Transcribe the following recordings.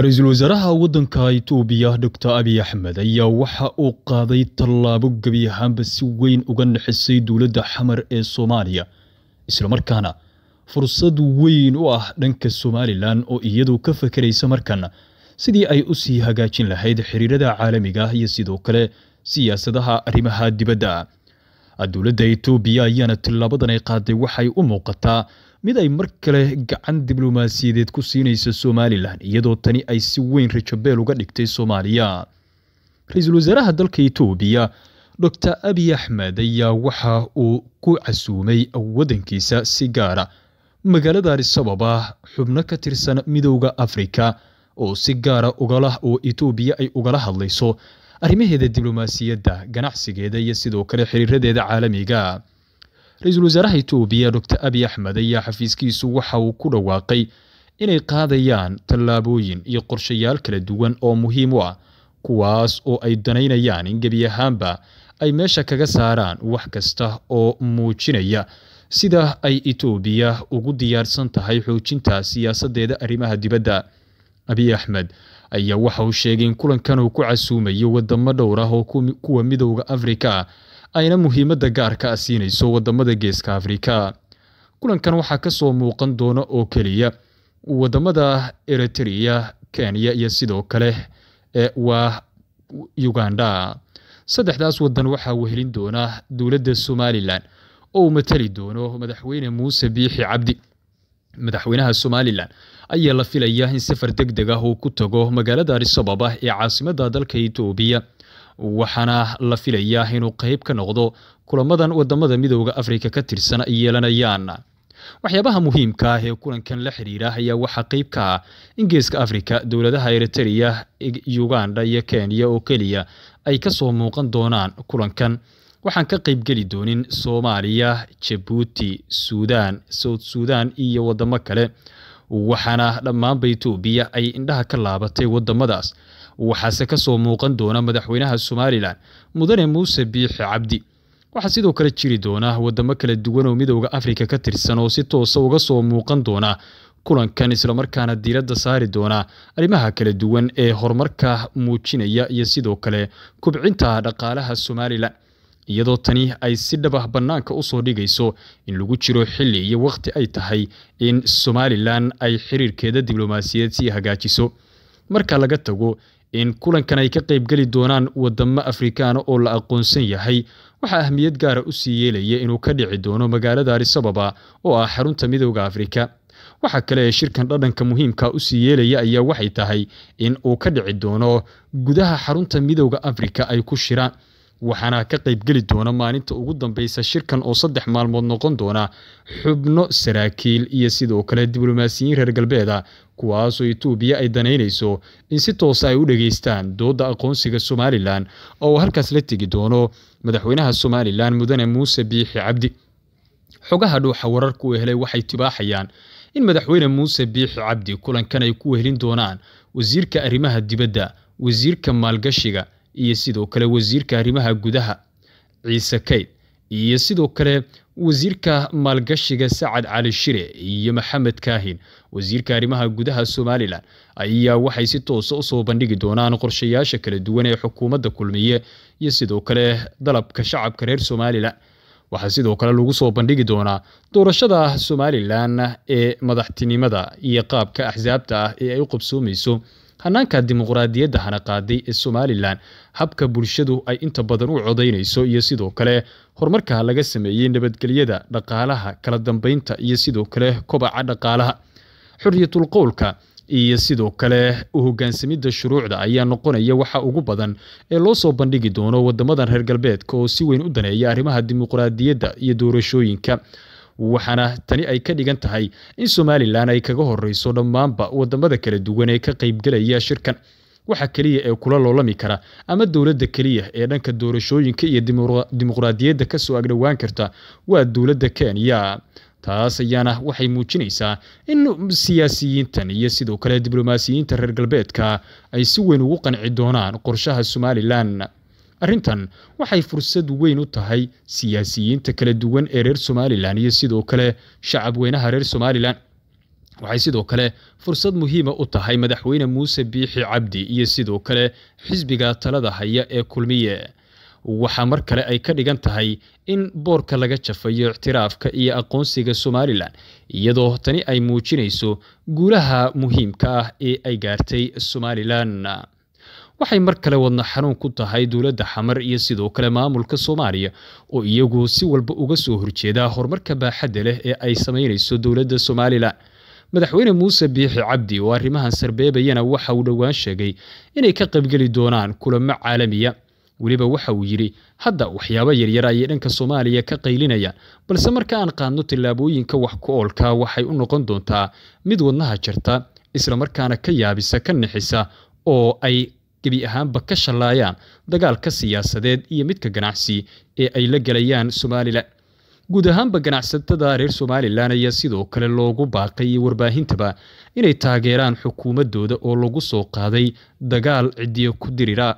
ra-iisul wasaaraha waddanka itoobiya dor abiy axmed ayaa waxa uu qaaday tallaabo gebi ahaanba si weyn uga naxisay dowladda xamar ee soomaaliya islamarkaana fursad weyn u ah dhanka somalilan oo iyadu ka fakeraysa markan sidii ay u sii hagaajin lahayd xiriirada caalamiga ah iyo sidoo kale siyaasadaha arrimaha dibadda dowladda itoobiya ayaana tallaabadan ay qaaday waxay u muuqataa mid ay mar kale gacan diblomaasiyadeed ku siinayso somalilan iyadoo tani ay si weyn rajabeel uga dhigtay soomaaliya ra-iisul wasaaraha dalka etoobiya docr abiy axmed ayaa waxa uu ku casuumay waddankiisa si gaara magaalada arisabab ah xubno ka tirsan midowda afrika oo si gaara oo etoobiya ay ugala hadlayso arrimaheeda diblomaasiyadda ganacsigeeda iyo sidoo kale xiriiradeeda caalamiga ra-iisul wasaaraha etoobiya doctor abiy axmed ayaa xafiiskiisu waxa uu ku dhawaaqay inay qaadayaan tallaabooyin iyo qorshayaal kala duwan oo muhiim u ah kuwaas oo ay danaynayaan in gebi ahaanba ay meesha kaga saaraan wax kasta oo muujinaya sida ay etoobiya ugu diyaarsan tahay xoojinta siyaasadeeda arrimaha dibadda abiy axmed ayaa waxa uu sheegay in kulankan uu ku casuumayo wadamo dhowr ah oo kuwa midowda afrika ayna muhiimadda gaarka ah siinayso waddamada geeska afrika kulankan waxaa ka soo muuqan doona oo keliya waddamada eritrea kenya iyo sidoo kale ee waa uganda saddexdaas waddan waxaa wehelin doona dowladda somalilan oo uu matali doono madaxweyne muuse biixi cabdi madaxweynaha somalilan ayaa la filayaa in safar deg deg ah uu ku tago magaalada arisababa ee caasimada dalka etoobiya waxaana la filayaa inuu qayb ka noqdo kulamadan wadamada midooda afrika ka tirsan ay yeelanayaan waxyaabaha muhiimka ah ee kulankan la xidhiira ayaa waxaa qeyb ka ah in geeska afrika dowladaha eritrea uganda iyo kenya oo keliya ay kasoo muuqan doonaan kulankan waxaan ka qeybgeli doonin soomaaliya jabuuti suudaan south suudaan iyo wadamo kale waxaana dhammaanba etoobiya ay indhaha ka laabatay wadamadaas waxaase ka soo muuqan doona madaxweynaha somalilan mudane muuse biixi cabdi waxaa sidoo kale jiri doona wadamo kala duwan oo midowda afrika ka tirsan oo si toosa uga soo muuqan doona kulankan islamarkaana diiradda saari doona arrimaha kala duwan ee horumarka muujinaya iyo sidoo kale kubcinta dhaqaalaha somalilan iyadoo tani ay si dhab ah bannaanka usoo dhigayso in lagu jiro xilli iyo wakhti ay tahay in somalilan ay xiriirkeeda diblomaasiyeed sii hagaajiso marka laga tago in kulankan ay ka qaybgeli doonaan waddamo afrikaana oo la aqoonsan yahay waxaa ahmiyad gaara ah u sii yeelaya inuu ka dhici doono magaalada arisababa oo ah xarunta midowda afrika waxaa kale ee shirkan dhadhanka muhiimka usii yeelaya ayaa waxay tahay in uu ka dhici doono gudaha xarunta midowda afrika ay ku shiraan waxaana ka qaybgeli doona maalinta ugu dambeysa shirkan oo saddex maalmood noqon doona xubno saraakiil iyo sidoo kale diblomaasiyiin reer galbeeda kuwaasoo etoobiya ay danaynayso in si toosa ah ay u dhageystaan dooda aqoonsiga somalilan oo halkaas la tegi doono madaxweynaha somalilan mudane muuse biixi cabdi xogaha dhuuxa wararku uu helay waxay tibaaxayaan in madaxweyne muuse biixi cabdi kulankan ay ku wehelin doonaan wasiirka arrimaha dibadda wasiirka maalgashiga iyo sidoo kale wasiirka arrimaha gudaha ciise kayd iyo sidoo kale wasiirka maalgashiga sacad cali shire iyo maxamed kaahin wasiirka arrimaha gudaha somalilan ayaa waxay si toosa ah usoo bandhigi doonaan qorshayaasha kala duwan ee xukuumadda kulmiye iyo sidoo kale dalabka shacabka reer somalilan waxaa sidoo kale lagu soo bandhigi doonaa doorashada somalilan ee madaxtinimada iyo qaabka axsaabta ah ee ay u qabsoomayso hanaanka dimuqraadiyadda hana qaaday ee somalilan habka bulshadu ay inta badan u codaynayso iyo sidoo kale horumarka laga sameeyey nabadgelyada dhaqaalaha kala dambeynta iyo sidoo kale kobaca dhaqaalaha xuriyatul qowlka iyo sidoo kale u hogaansamidda shuruucda ayaa noqonaya waxa ugu badan ee loo soo bandhigi doono wadamadan reer galbeedka oo si weyn u daneeya arrimaha dimuqraadiyadda iyo doorashooyinka waxaana tani ay ka dhigan tahay in somalilan ay kaga horeyso dhammaanba wadamada kala duwan ee ka qaybgelaya shirkan waxa keliya ee kula loolami kara ama dowladda keliya ee dhanka doorashooyinka iyo dimuqraadiyadda ka soo agdhowaan karta waa dowladda kenya taas ayaana waxay muujinaysaa in siyaasiyiintan iyo sidoo kale diblomaasiyiinta reer galbeedka ay si weyn ugu qanci doonaan qorshaha somalilan arrintan waxay fursad weyn u tahay siyaasiyiinta kala duwan ee reer somalilan iyo sidoo kale shacabweynaha reer somalilan waxay sidoo kale fursad muhiima u tahay madaxweyne muuse biixi cabdi iyo sidoo kale xisbiga talada haya ee kulmiye waxaa mar kale ay ka dhigan tahay in boorka laga jafayo ictiraafka iyo aqoonsiga somalilan iyadoo tani ay muujinayso guulaha muhiimka ah ee ay gaartay somalilan waxay mar kale wadna xanuun ku tahay dowladda xamar iyo sidoo kale maamulka soomaaliya oo iyagu si walba uga soo horjeeda horumarka baaxadda leh ee ay samaynayso dowladda somalilan madaxweyne muuse biixi cabdi oo arrimahan sarbeebayana waxa uu dhowaan sheegay inay ka qaybgeli doonaan kulamo caalamiya weliba waxa uu yidhi hadda waxyaabo yaryar ayay dhanka soomaaliya ka qaylinayaan balse marka aan qaadno tillaabooyinka wax ku oolka waxay u noqon doontaa mid wadnaha jarta islamarkaana ka yaabisa ka nixisa oo ay gebi ahaanba ka shallaayaan dagaalka siyaasadeed iyo midka ganacsi ee ay la gelayaan somalilan guud ahaanba ganacsatada reer somalilan ayaa sidoo kale loogu baaqay warbaahintaba inay taageeraan xukuumadooda oo lagu soo qaaday dagaal cidiyo ku dirira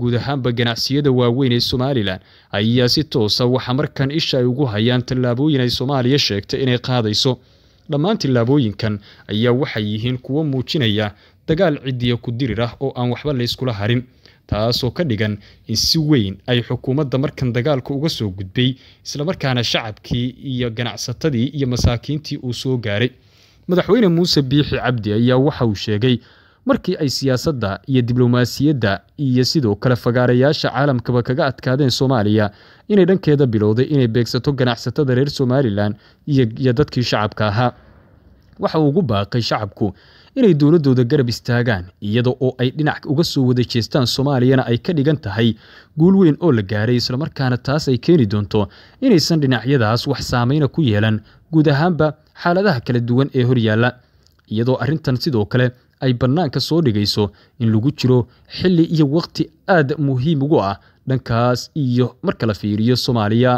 guud ahaanba ganacsiyada waaweyn ee somalilan ayaa si toosa waxa markan isha ay ugu hayaan tallaabooyin ay soomaaliya sheegtay inay qaadayso dhammaan tallaabooyinkan ayaa waxay yihiin kuwo muujinaya dagaal ciddiya ku dirir ah oo aan waxba layskula harin taasoo ka dhigan in si weyn ay xukuumadda markan dagaalka uga soo gudbay islamarkaana shacabkii iyo ganacsatadii iyo masaakiintii uu soo gaaray madaxweyne muuse biixi cabdi ayaa waxa uu sheegay markii ay siyaasadda iyo diblomaasiyadda iyo sidoo kale fagaarayaasha caalamkaba kaga adkaadeen soomaaliya inay dhankeeda bilowday inay beegsato ganacsatada reer somalilan iyo dadkii shacabka ahaa waxa uu ugu baaqay shacabku inay dowladdooda garab istaagaan iyada oo ay dhinac uga soo wada jeestaan soomaaliyana ay ka dhigan tahay guul weyn oo la gaaray islamarkaana taas ay keeni doonto inaysan dhinacyadaas wax saameyna ku yeelan guud ahaanba xaaladaha kala duwan ee horyaalla iyadoo arrintan sidoo kale ay bannaanka soo dhigayso in lagu jiro xilli iyo wakhti aad muhiim ugu ah dhankaas iyo marka la fiiriyo soomaaliya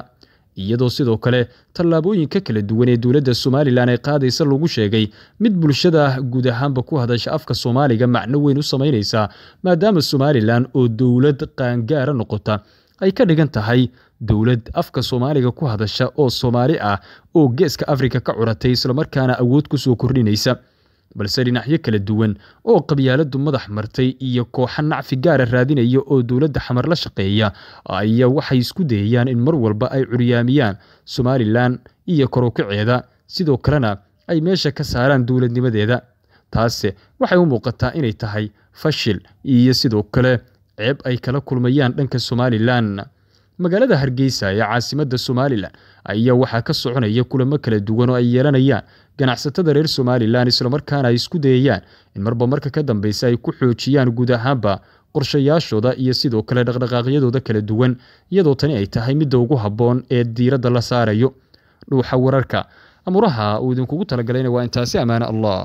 iyadoo sidoo kale tallaabooyinka kala duwan ee dowladda somalilan ay qaadaysa lagu sheegay mid bulshada guud ahaanba ku hadasha afka soomaaliga macno weyn u samaynaysa maadaama somalilan oo dowlad qaangaara noqota ay ka dhigan tahay dowlad afka soomaaliga ku hadasha oo soomaali ah oo geeska afrika ka curatay islamarkaana awood ku soo kordhinaysa balse dhinacyo kala duwan oo qabyaaladdu madax martay iyo kooxa nacfi gaara raadinaya oo dowladda xamar la shaqeeya ayaa waxay isku dayayaan in mar walba ay curyaamiyaan somalilan iyo karukaceeda sidoo kalena ay meesha ka saaraan dowladnimadeeda taase waxay u muuqataa inay tahay fashil iyo sidoo kale ceeb ay kala kulmayaan dhanka somalilan magaalada hargeysa ee caasimadda somalilan ayaa waxaa ka soconaya kulamo kala duwan oo ay yeelanayaan ganacsatada reer somalilan islamarkaana ay isku dayayaan in marba marka ka dambeysa ay ku xoojiyaan guud ahaanba qorshayaashooda iyo sidoo kale dhaqdhaqaaqyadooda kala duwan iyadoo tani ay tahay midda ugu habboon ee diiradda la saarayo dhuuxa wararka amuraha uu idinkugu talagalayna waa intaasi ammaane allah